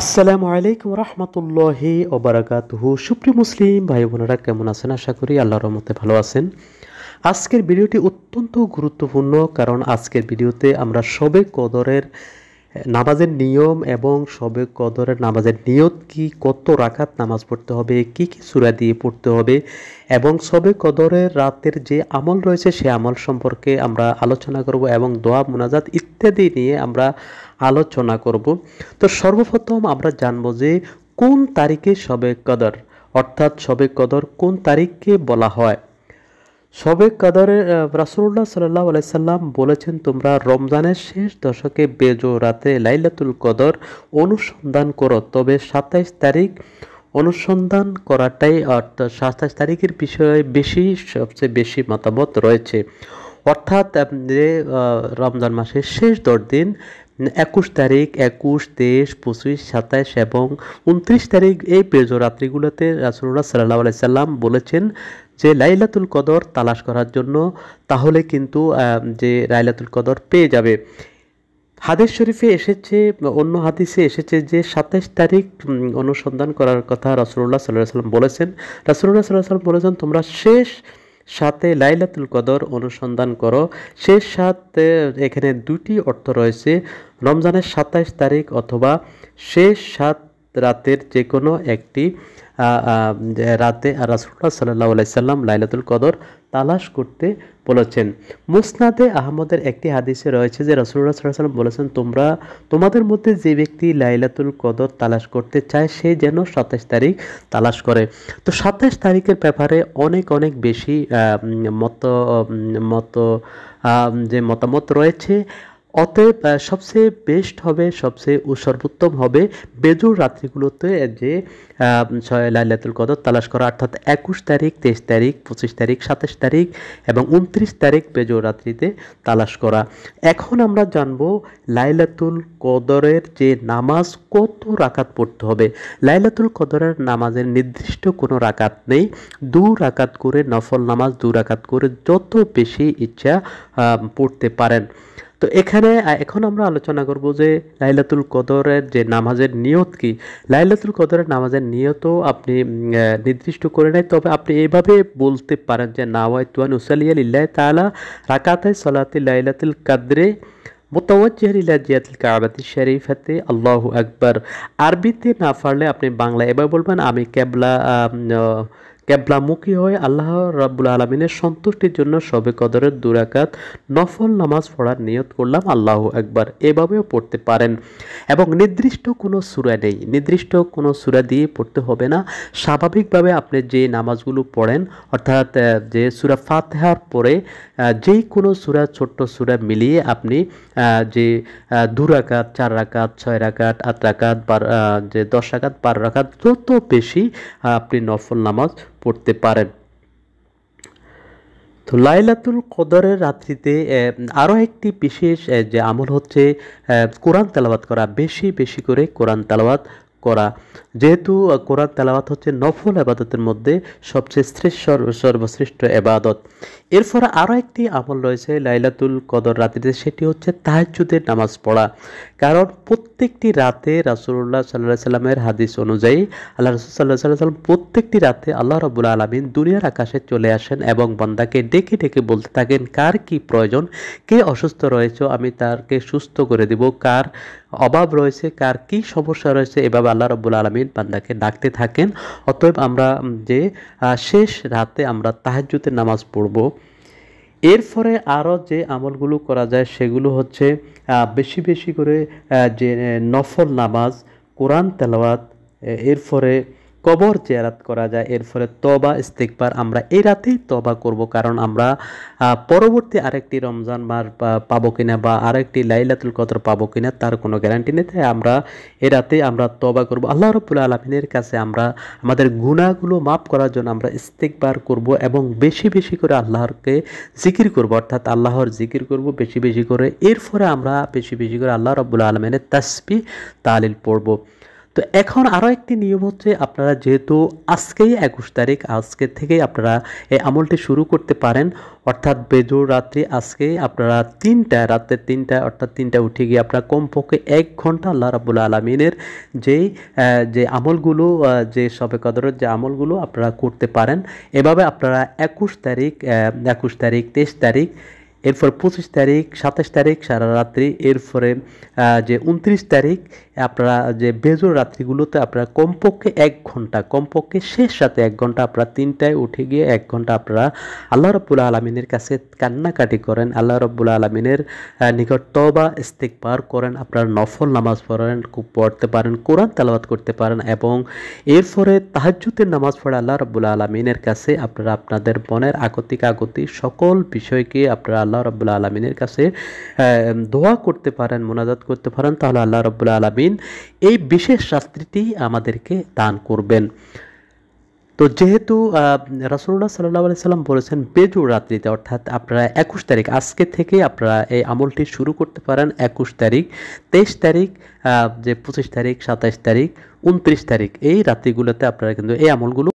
আসসালামু আলাইকুম রহমতুল্লাহ ওবরাকাতহ সুপ্রিয় মুসলিম ভাই বোনেরা কেমন আছেন আশা করি আল্লাহর মতে ভালো আছেন আজকের ভিডিওটি অত্যন্ত গুরুত্বপূর্ণ কারণ আজকের ভিডিওতে আমরা সবে কদরের নামাজের নিয়ম এবং সবে কদরের নামাজের নিয়ত কি কত রাখাত নামাজ পড়তে হবে কি কি সুরা দিয়ে পড়তে হবে এবং সবে কদরের রাতের যে আমল রয়েছে সে আমল সম্পর্কে আমরা আলোচনা করব এবং দোয়া মোনাজাত ইত্যাদি নিয়ে আমরা আলোচনা করব তো সর্বপ্রথম আমরা জানবো যে কোন তারিখে সবে কদর অর্থাৎ সবে কদর কোন তারিখকে বলা হয় সবে কাদারে রাসুল্লাহ সাল্লাহ আলাইসাল্লাম বলেছেন তোমরা রমজানের শেষ দশকে বেজো রাতে লাইলাতুল কদর অনুসন্ধান করো তবে সাতাইশ তারিখ অনুসন্ধান করাটাই অর্থাৎ সাতাইশ তারিখের বিষয়ে বেশি সবচেয়ে বেশি মতামত রয়েছে অর্থাৎ আপনি রমজান মাসের শেষ দশ দিন একুশ তারিখ একুশ তেইশ পঁচিশ সাতাইশ এবং উনত্রিশ তারিখ এই পেজ রাত্রিগুলোতে রাসুল্লাহ সাল্লাহ আলাইসাল্লাম বলেছেন যে লাইলাতুল কদর তালাশ করার জন্য তাহলে কিন্তু যে লাইলাতুল কদর পেয়ে যাবে হাদিস শরীফে এসেছে অন্য হাদিসে এসেছে যে সাতাইশ তারিখ অনুসন্ধান করার কথা রাসুল্লাহ সাল্লাহ সাল্লাম বলেছেন রাসুল্লাহ সাল্লাহ সাল্লাম বলেছেন তোমরা শেষ সাথে লাইলাতুল কদর অনুসন্ধান করো শেষ সাথে এখানে দুটি অর্থ রয়েছে রমজানের সাতাইশ তারিখ অথবা শেষ সাত রাতের যে কোনো একটি রাতে রাসুল্লাহ সাল্লাহ আলাইসাল্লাম লাইলাতুল কদর তালাশ করতে বলেছেন মুসনাদে আহমদের একটি হাদিসে রয়েছে যে রসুল্লাহ সাল্লাম বলেছেন তোমরা তোমাদের মধ্যে যে ব্যক্তি লাইলাতুল কদর তালাশ করতে চায় সে যেন সাতাশ তারিখ তালাশ করে তো সাতাশ তারিখের ব্যাপারে অনেক অনেক বেশি মত মত যে মতামত রয়েছে অতএব সবচেয়ে বেস্ট হবে সবচেয়ে সর্বোত্তম হবে বেজুর রাত্রিগুলোতে যে লাইলাতুল কদর তালাশ করা অর্থাৎ একুশ তারিখ তেইশ তারিখ পঁচিশ তারিখ সাতাশ তারিখ এবং উনত্রিশ তারিখ বেজুর রাত্রিতে তালাশ করা এখন আমরা জানব লাইলাতুল কদরের যে নামাজ কত রাকাত পড়তে হবে লাইলাতুল কদরের নামাজের নির্দিষ্ট কোনো রাকাত নেই দু রাকাত করে নফল নামাজ দু রাকাত করে যত বেশি ইচ্ছা পড়তে পারেন তো এখানে এখন আমরা আলোচনা করব যে লাইলাতুল কদরের যে নামাজের নিয়ত কি লাইলাতুল কদরের নামাজের নিয়তও আপনি নির্দিষ্ট করে নেয় তবে আপনি এভাবে বলতে পারেন যে নাওয়াই তুয়ান উসালিয়া লিল্লাহ তালা রাকাতে সলাতে লাইলাতুল কাদরে মোতাওয়াজ্জাহ ইলা জিয়াতুল শরীফাতে আল্লাহ আকবর আরবিতে না পারলে আপনি বাংলা এবার বলবেন আমি কেবলা ক্যাবলামুখী হয়ে আল্লাহ রাবুল আলমিনের সন্তুষ্টির জন্য সবে কদরের দুরাকাত নফল নামাজ পড়ার নিয়ত করলাম আল্লাহ একবার এভাবেও পড়তে পারেন এবং নির্দিষ্ট কোনো সুরা নেই নির্দিষ্ট কোনো সুরা দিয়ে পড়তে হবে না স্বাভাবিকভাবে আপনি যে নামাজগুলো পড়েন অর্থাৎ যে সুরা ফাতেহার পরে যেই কোনো সুরা ছোট্ট সুরা মিলিয়ে আপনি যে দু রাকাত চার রাকাত ছয় রাকাত আট রাকাত বার যে দশ রাকাত বারো রাকাত যত বেশি আপনি নফল নামাজ পড়তে পারেন তো লাইলাতুল কদরের রাত্রিতে আরও একটি বিশেষ যে আমল হচ্ছে কোরআন তেলাবাত করা বেশি বেশি করে কোরআন তেলাবাত করা যেহেতু কোরআন তেলাওয়াত হচ্ছে নফল আবাদতের মধ্যে সবচেয়ে শ্রেষ্ঠ সর্বশ্রেষ্ঠ এবাদত এরপর আরও একটি আমল রয়েছে লাইলাতুল কদর রাত্রিতে সেটি হচ্ছে তাহাজুদের নামাজ পড়া কারণ প্রত্যেকটি রাতে রাসুল্লাহ সাল্লাহ সাল্লামের হাদিস অনুযায়ী আল্লাহ রসুল সাল্লাহ সাল্লাহ সাল্লাম প্রত্যেকটি রাতে আল্লাহ রবুল আলমিন দুনিয়ার আকাশে চলে আসেন এবং বন্দাকে ডেকে ডেকে বলতে থাকেন কার কি প্রয়োজন কে অসুস্থ রয়েছে আমি তারকে সুস্থ করে দেব কার অভাব রয়েছে কার কি সমস্যা রয়েছে এভাবে আল্লাহ রব্বুল আলমিন বান্দাকে ডাকতে থাকেন অতএব আমরা যে শেষ রাতে আমরা তাহাজুদের নামাজ পড়বো এরপরে আরও যে আমলগুলো করা যায় সেগুলো হচ্ছে বেশি বেশি করে যে নফল নামাজ কোরআন তেলাওয়াত এরপরে কবর জেরাত করা যায় এর ফলে তবা ইস্তেকবার আমরা এই রাতেই তবা করব কারণ আমরা পরবর্তী আরেকটি রমজান মার পাবো কিনা বা আরেকটি লাইলাতুল কদর পাবো কিনা তার কোনো গ্যারান্টি নেই তাই আমরা এ রাতে আমরা তবা করব আল্লাহ রবুল্লা আলমিনের কাছে আমরা আমাদের গুণাগুলো মাফ করার জন্য আমরা ইস্তেকবার করব এবং বেশি বেশি করে আল্লাহরকে জিকির করব অর্থাৎ আল্লাহর জিকির করব বেশি বেশি করে এর ফলে আমরা বেশি বেশি করে আল্লাহ রবুল্লা আলমিনের তাসপি তালিল পড়ব তো এখন আরও একটি নিয়ম হচ্ছে আপনারা যেহেতু আজকেই একুশ তারিখ আজকে থেকেই আপনারা এই আমলটি শুরু করতে পারেন অর্থাৎ বেজোর রাত্রি আজকেই আপনারা তিনটা রাত্রে তিনটা অর্থাৎ তিনটা উঠে গিয়ে আপনারা কমপক্ষে এক ঘন্টা আল্লাহ রাবুল আলমিনের যেই যে আমলগুলো যে সবে কদরের যে আমলগুলো আপনারা করতে পারেন এভাবে আপনারা একুশ তারিখ একুশ তারিখ তেইশ তারিখ এরপর পঁচিশ তারিখ সাতাশ তারিখ সারা রাত্রি এরপরে যে উনত্রিশ তারিখ আপনারা যে বেজোর রাত্রিগুলোতে আপনারা কমপক্ষে এক ঘন্টা কমপক্ষে শেষ সাথে এক ঘন্টা আপনারা তিনটায় উঠে গিয়ে এক ঘন্টা আপনারা আল্লাহ রব্বুল আলমিনের কাছে কান্নাকাটি করেন আল্লাহ রব্বুল আলমিনের নিকট তবা পার করেন আপনারা নফল নামাজ পড়েন পড়তে পারেন কোরআন তালাবাদ করতে পারেন এবং এরপরে তাহাজুতের নামাজ পড়ে আল্লাহ রব্বুল আলমিনের কাছে আপনারা আপনাদের মনের আকতিক আগতি সকল বিষয়কে আপনারা আল্লাহ রব্বুল আলমিনের কাছে দোয়া করতে পারেন মোনাজাত করতে পারেন তাহলে আল্লাহ রব্বুল আলমিন এই বিশেষ শাস্তিটি আমাদেরকে দান করবেন তো যেহেতু রাসুল্লাহ সাল্লাহ আলি সাল্লাম বলেছেন বেজুর রাত্রিতে অর্থাৎ আপনারা একুশ তারিখ আজকে থেকে আপনারা এই আমলটি শুরু করতে পারেন একুশ তারিখ তেইশ তারিখ যে পঁচিশ তারিখ সাতাইশ তারিখ উনত্রিশ তারিখ এই রাত্রিগুলোতে আপনারা কিন্তু এই আমলগুলো